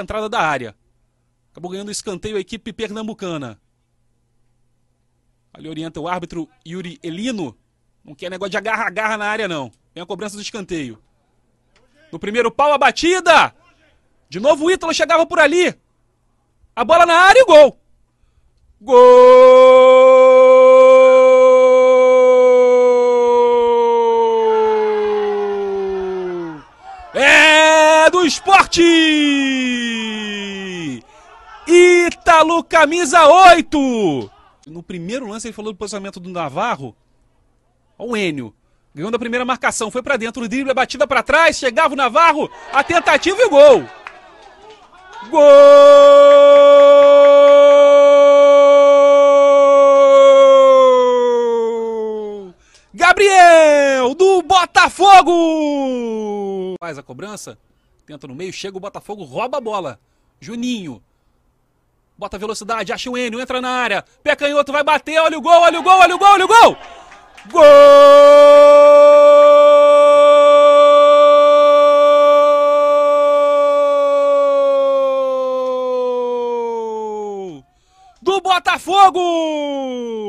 entrada da área. Acabou ganhando escanteio a equipe pernambucana. Ali orienta o árbitro Yuri Elino. Não quer negócio de agarra-agarra na área, não. Vem a cobrança do escanteio. No primeiro pau, a batida. De novo o Ítalo chegava por ali. A bola na área e o gol. Gol! do esporte! Ítalo, camisa 8! No primeiro lance ele falou do posicionamento do Navarro. Olha o Enio. Ganhou da primeira marcação, foi para dentro, o drible, a é batida para trás, chegava o Navarro, a tentativa e o gol. Gol! Gabriel do Botafogo! Faz a cobrança? tenta no meio, chega o Botafogo, rouba a bola. Juninho. Bota velocidade, acha o Enio, entra na área. Pé canhoto, vai bater, olha o gol, olha o gol, olha o gol, olha o gol! Gol! Do Botafogo!